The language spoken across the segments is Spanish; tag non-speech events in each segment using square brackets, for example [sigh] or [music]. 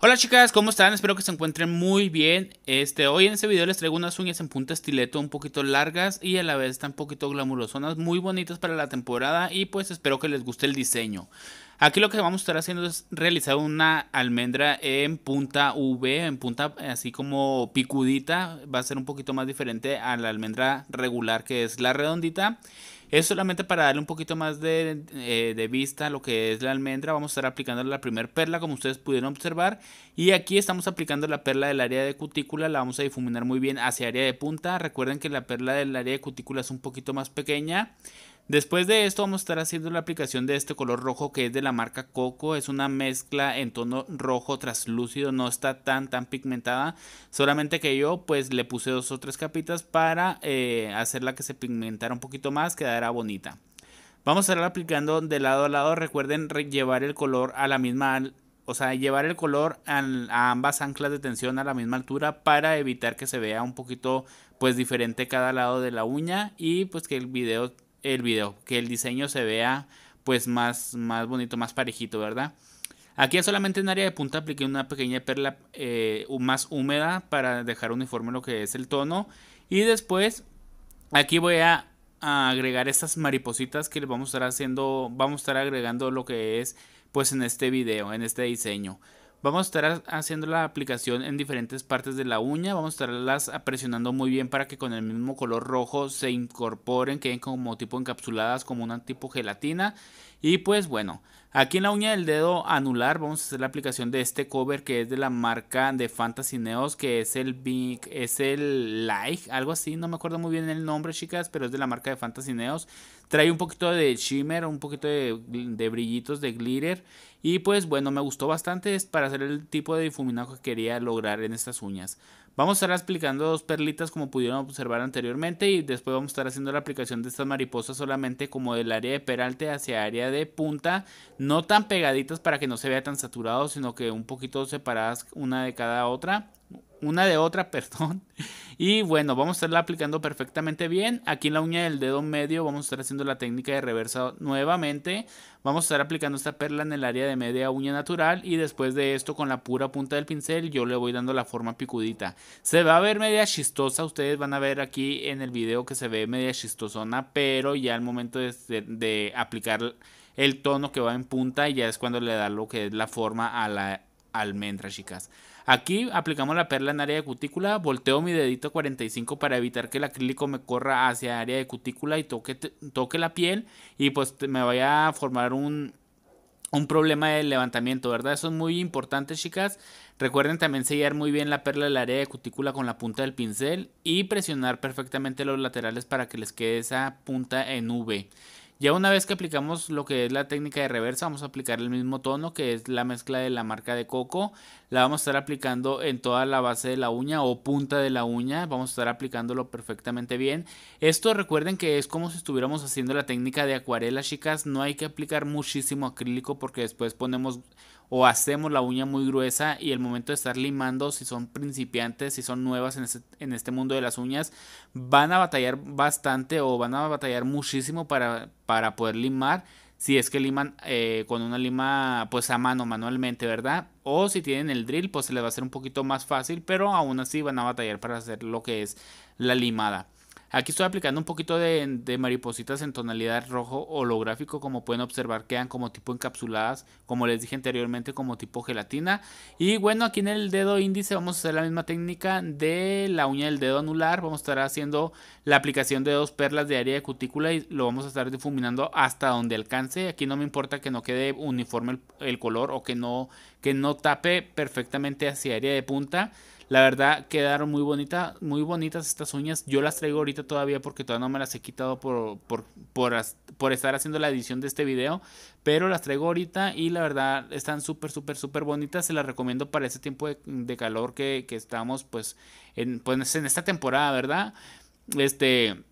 Hola chicas, ¿cómo están? Espero que se encuentren muy bien. Este, hoy en este video les traigo unas uñas en punta estileto un poquito largas y a la vez un poquito glamurosas, muy bonitas para la temporada y pues espero que les guste el diseño. Aquí lo que vamos a estar haciendo es realizar una almendra en punta V, en punta eh, así como picudita, va a ser un poquito más diferente a la almendra regular que es la redondita. Es solamente para darle un poquito más de, eh, de vista a lo que es la almendra. Vamos a estar aplicando la primera perla, como ustedes pudieron observar. Y aquí estamos aplicando la perla del área de cutícula. La vamos a difuminar muy bien hacia área de punta. Recuerden que la perla del área de cutícula es un poquito más pequeña. Después de esto vamos a estar haciendo la aplicación de este color rojo que es de la marca Coco. Es una mezcla en tono rojo traslúcido, no está tan tan pigmentada. Solamente que yo pues le puse dos o tres capitas para eh, hacerla que se pigmentara un poquito más, quedara bonita. Vamos a estar aplicando de lado a lado. Recuerden llevar el color a la misma o sea, llevar el color a ambas anclas de tensión a la misma altura para evitar que se vea un poquito pues diferente cada lado de la uña y pues que el video el video, que el diseño se vea pues más, más bonito, más parejito, ¿verdad? Aquí solamente en área de punta apliqué una pequeña perla eh, más húmeda para dejar uniforme lo que es el tono. Y después aquí voy a, agregar estas maripositas que le vamos a estar haciendo, vamos a estar agregando lo que es pues en este video, en este diseño. Vamos a estar haciendo la aplicación en diferentes partes de la uña. Vamos a estarlas presionando muy bien para que con el mismo color rojo se incorporen, queden como tipo encapsuladas, como una tipo gelatina. Y pues bueno, aquí en la uña del dedo anular vamos a hacer la aplicación de este cover que es de la marca de Fantasy Neos, que es el Big, es el Like, algo así, no me acuerdo muy bien el nombre chicas, pero es de la marca de Fantasy Neos. Trae un poquito de shimmer, un poquito de, de brillitos, de glitter. Y pues bueno, me gustó bastante para hacer el tipo de difuminado que quería lograr en estas uñas. Vamos a estar aplicando dos perlitas como pudieron observar anteriormente y después vamos a estar haciendo la aplicación de estas mariposas solamente como del área de peralte hacia área de punta, no tan pegaditas para que no se vea tan saturado, sino que un poquito separadas una de cada otra una de otra, [laughs] perdón. Y bueno, vamos a estarla aplicando perfectamente bien. Aquí en la uña del dedo medio vamos a estar haciendo la técnica de reversa nuevamente. Vamos a estar aplicando esta perla en el área de media uña natural y después de esto con la pura punta del pincel yo le voy dando la forma picudita. Se va a ver media chistosa, ustedes van a ver aquí en el video que se ve media chistosona, pero ya al momento de, de aplicar el tono que va en punta ya es cuando le da lo que es la forma a la almendras, chicas. Aquí aplicamos la perla en área de cutícula, volteo mi dedito 45 para evitar que el acrílico me corra hacia área de cutícula y toque, toque la piel y pues me vaya a formar un, un problema de levantamiento, ¿verdad? Eso es muy importante, chicas. Recuerden también sellar muy bien la perla el área de cutícula con la punta del pincel y presionar perfectamente los laterales para que les quede esa punta en V. Ya una vez que aplicamos lo que es la técnica de reversa, vamos a aplicar el mismo tono que es la mezcla de la marca de coco. La vamos a estar aplicando en toda la base de la uña o punta de la uña. Vamos a estar aplicándolo perfectamente bien. Esto recuerden que es como si estuviéramos haciendo la técnica de acuarela, chicas. No hay que aplicar muchísimo acrílico porque después ponemos o hacemos la uña muy gruesa y el momento de estar limando, si son principiantes, si son nuevas en este, mundo de las uñas, van a batallar bastante o van a batallar muchísimo para, poder limar. Si es que liman eh, con una lima pues a mano, manualmente, ¿verdad? O si tienen el drill, pues se les va a ser un poquito más fácil, pero aún así van a batallar para hacer lo que es la limada. Aquí estoy aplicando un poquito de, maripositas en tonalidad rojo holográfico, como pueden observar, quedan como tipo encapsuladas, como les dije anteriormente, como tipo gelatina. Y bueno, aquí en el dedo índice vamos a hacer la misma técnica de la uña del dedo anular. Vamos a estar haciendo la aplicación de dos perlas de área de cutícula y lo vamos a estar difuminando hasta donde alcance. Aquí no me importa que no quede uniforme el, el color o que no no tape perfectamente hacia área de punta. La verdad quedaron muy bonitas, muy bonitas estas uñas. Yo las traigo ahorita todavía porque todavía no me las he quitado por, por, por, estar haciendo la edición de este video. Pero las traigo ahorita y la verdad están súper, súper, súper bonitas. Se las recomiendo para este tiempo de, calor que, estamos pues en, pues en esta temporada, ¿verdad? Este...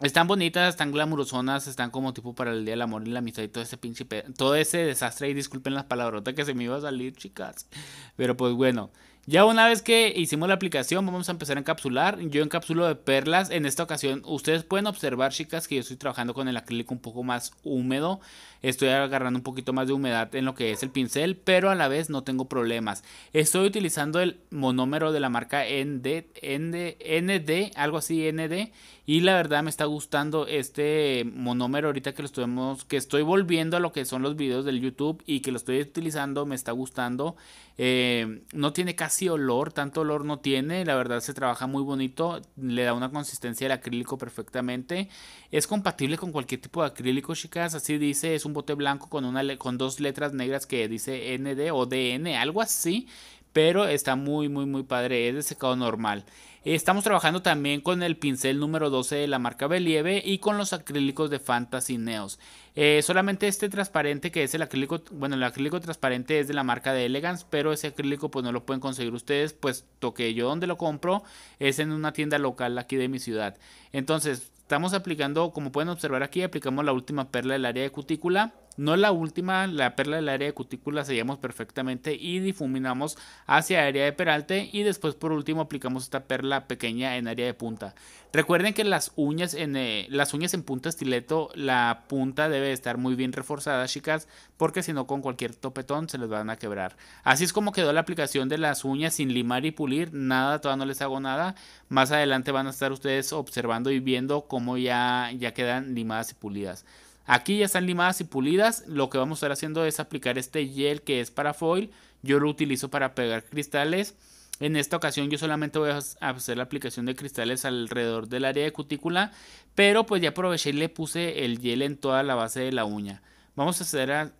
Están bonitas, están glamurosonas, están como tipo para el Día del Amor y la Amistad y todo ese pinche... Todo ese desastre y disculpen las palabrotas que se me iba a salir, chicas. Pero pues bueno, ya una vez que hicimos la aplicación, vamos a empezar a encapsular. Yo encapsulo de perlas. En esta ocasión, ustedes pueden observar, chicas, que yo estoy trabajando con el acrílico un poco más húmedo. Estoy agarrando un poquito más de humedad en lo que es el pincel, pero a la vez no tengo problemas. Estoy utilizando el monómero de la marca ND, ND, ND algo así, ND. Y la verdad me está gustando este monómero ahorita que lo estuvimos, que estoy volviendo a lo que son los videos del YouTube y que lo estoy utilizando, me está gustando. Eh, no tiene casi olor, tanto olor no tiene, la verdad se trabaja muy bonito, le da una consistencia al acrílico perfectamente. Es compatible con cualquier tipo de acrílico, chicas, así dice, es un bote blanco con, una con dos letras negras que dice ND o DN, algo así, pero está muy, muy, muy padre, es de secado normal. Estamos trabajando también con el pincel número 12 de la marca Believe y con los acrílicos de Fantasy Neos. Eh, solamente este transparente que es el acrílico, bueno, el acrílico transparente es de la marca de Elegance, pero ese acrílico pues no lo pueden conseguir ustedes, pues que yo donde lo compro es en una tienda local aquí de mi ciudad. Entonces, estamos aplicando, como pueden observar aquí, aplicamos la última perla del área de cutícula. No la última, la perla del área de cutícula sellamos perfectamente y difuminamos hacia área de peralte y después por último aplicamos esta perla la pequeña en área de punta. Recuerden que las uñas en, eh, las uñas en punta estileto, la punta debe estar muy bien reforzada, chicas, porque si no con cualquier topetón se les van a quebrar. Así es como quedó la aplicación de las uñas sin limar y pulir, nada, todavía no les hago nada. Más adelante van a estar ustedes observando y viendo cómo ya, ya quedan limadas y pulidas. Aquí ya están limadas y pulidas, lo que vamos a estar haciendo es aplicar este gel que es para foil, yo lo utilizo para pegar cristales. En esta ocasión yo solamente voy a hacer la aplicación de cristales alrededor del área de cutícula, pero pues ya aproveché y le puse el hielo en toda la base de la uña. Vamos a,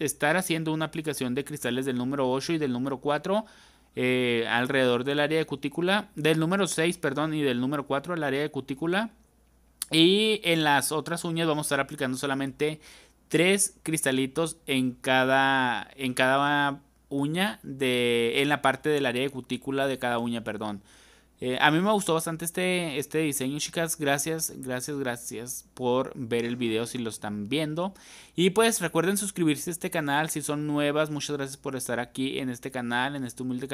estar haciendo una aplicación de cristales del número 8 y del número 4 eh, alrededor del área de cutícula, del número 6, perdón, y del número 4 al área de cutícula. Y en las otras uñas vamos a estar aplicando solamente tres cristalitos en cada, en cada uña de, en la parte del área de cutícula de cada uña, perdón. Eh, a mí me gustó bastante este, este diseño, chicas. Gracias, gracias, gracias por ver el vídeo si lo están viendo. Y pues recuerden suscribirse a este canal si son nuevas. Muchas gracias por estar aquí en este canal, en este humilde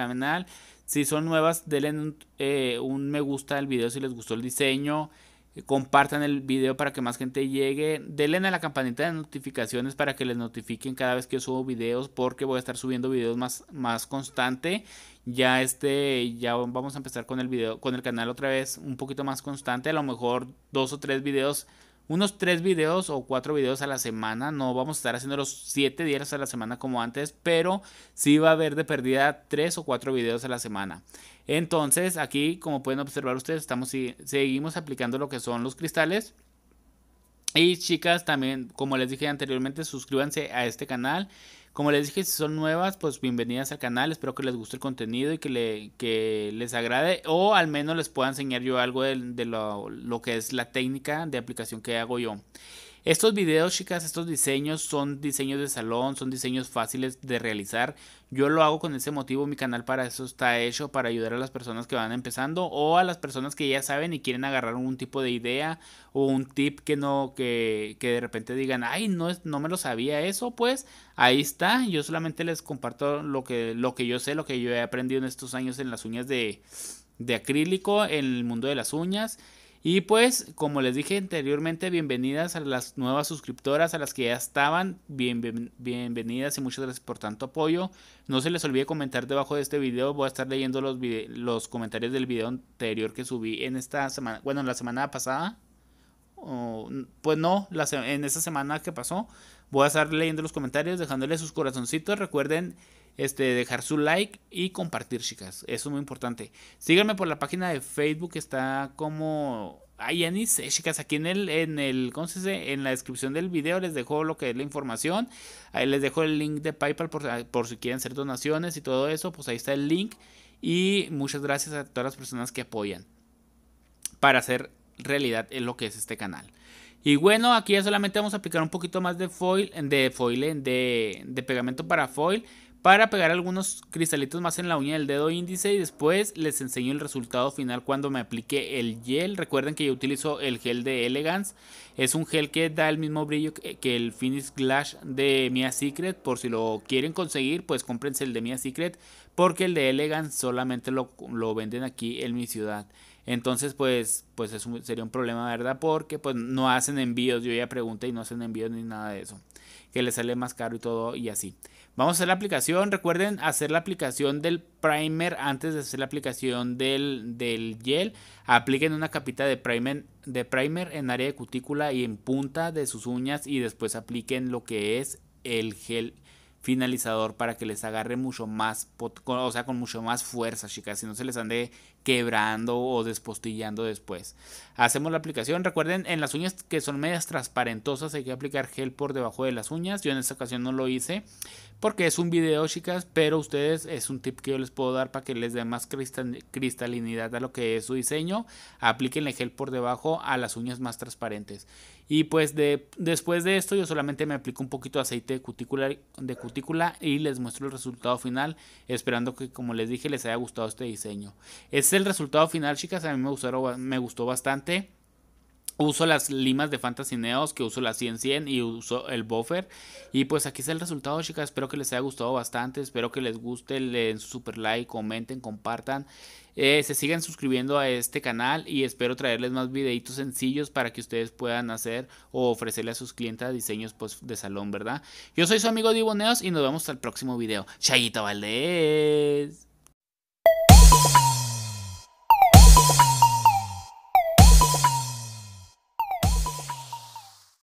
Si son nuevas, denle un, eh, un me gusta al vídeo si les gustó el diseño. Eh, compartan el video para que más gente llegue, denle a la campanita de notificaciones para que les notifiquen cada vez que subo videos porque voy a estar subiendo videos más, más constante. Ya este ya vamos a empezar con el video con el canal otra vez un poquito más constante, a lo mejor dos o tres videos unos tres videos o cuatro videos a la semana. No vamos a estar haciendo los siete días a la semana como antes, pero sí va a haber de perdida tres o cuatro videos a la semana. Entonces, aquí, como pueden observar ustedes, estamos seguimos aplicando lo que son los cristales. Y chicas, también, como les dije anteriormente, suscríbanse a este canal como les dije, si son nuevas, pues bienvenidas al canal. Espero que les guste el contenido y que, le, les agrade. O al menos les pueda enseñar yo algo de, lo, lo que es la técnica de aplicación que hago yo. Estos videos, chicas, estos diseños son diseños de salón, son diseños fáciles de realizar. Yo lo hago con ese motivo, mi canal para eso está hecho, para ayudar a las personas que van empezando o a las personas que ya saben y quieren agarrar un tipo de idea o un tip que no, que, de repente digan, ay, no, no me lo sabía eso, pues ahí está. Yo solamente les comparto lo que, lo que yo sé, lo que yo he aprendido en estos años en las uñas de, de acrílico, en el mundo de las uñas. Y pues, como les dije anteriormente, bienvenidas a las nuevas suscriptoras, a las que ya estaban, bienvenidas y muchas gracias por tanto apoyo. No se les olvide comentar debajo de este video, voy a estar leyendo los, los comentarios del video anterior que subí en esta semana, bueno, la semana pasada. pues no, en esta semana que pasó, voy a estar leyendo los comentarios, dejándoles sus corazoncitos. Recuerden este, dejar su like y compartir, chicas. Eso es muy importante. Síganme por la página de Facebook, está como... Ahí chicas, aquí en el, en el, En la descripción del video les dejo lo que es la información. Ahí les dejo el link de PayPal ah, por, si quieren hacer donaciones y todo eso, pues ahí está el link. Y muchas gracias a todas las personas que apoyan para hacer realidad en lo que es este canal. Y bueno, aquí ya solamente vamos a aplicar un poquito más de foil, de foil, de, de pegamento para foil para pegar algunos cristalitos más en la uña del dedo índice y después les enseño el resultado final cuando me aplique el gel. Recuerden que yo utilizo el gel de Elegance, es un gel que da el mismo brillo que el Finish Glash de Mia Secret, por si lo quieren conseguir pues cómprense el de Mia Secret porque el de Elegance solamente lo, venden aquí en mi ciudad. Entonces, pues, pues sería un problema, ¿verdad? Porque pues no hacen envíos. Yo ya pregunté y no hacen envíos ni nada de eso. Que les sale más caro y todo y así. Vamos a hacer la aplicación. Recuerden hacer la aplicación del primer antes de hacer la aplicación del, del gel. Apliquen una capita de primer, de primer en área de cutícula y en punta de sus uñas. Y después apliquen lo que es el gel finalizador para que les agarre mucho más, o sea, con mucho más fuerza, chicas. Si no se les ande quebrando o despostillando después. Hacemos la aplicación. Recuerden, en las uñas que son medias transparentosas hay que aplicar gel por debajo de las uñas. Yo en esta ocasión no lo hice porque es un video, chicas, pero ustedes es un tip que yo les puedo dar para que les dé más cristalinidad a lo que es su diseño. Apliquen el gel por debajo a las uñas más transparentes. Y pues de, después de esto yo solamente me aplico un poquito de aceite de cutícula, de cutícula y les muestro el resultado final, esperando que como les dije les haya gustado este diseño. Este es el resultado final chicas, a mí me, gustó bastante. Uso las limas de Fantasy Neos, que uso la 100-100 y uso el buffer. Y pues aquí es el resultado, chicas. Espero que les haya gustado bastante. Espero que les guste. Le den su super like, comenten, compartan. Eh, se sigan suscribiendo a este canal y espero traerles más videitos sencillos para que ustedes puedan hacer o ofrecerle a sus clientes diseños pues, de salón, ¿verdad? Yo soy su amigo Diboneos y nos vemos hasta el próximo video. chayita Valdés.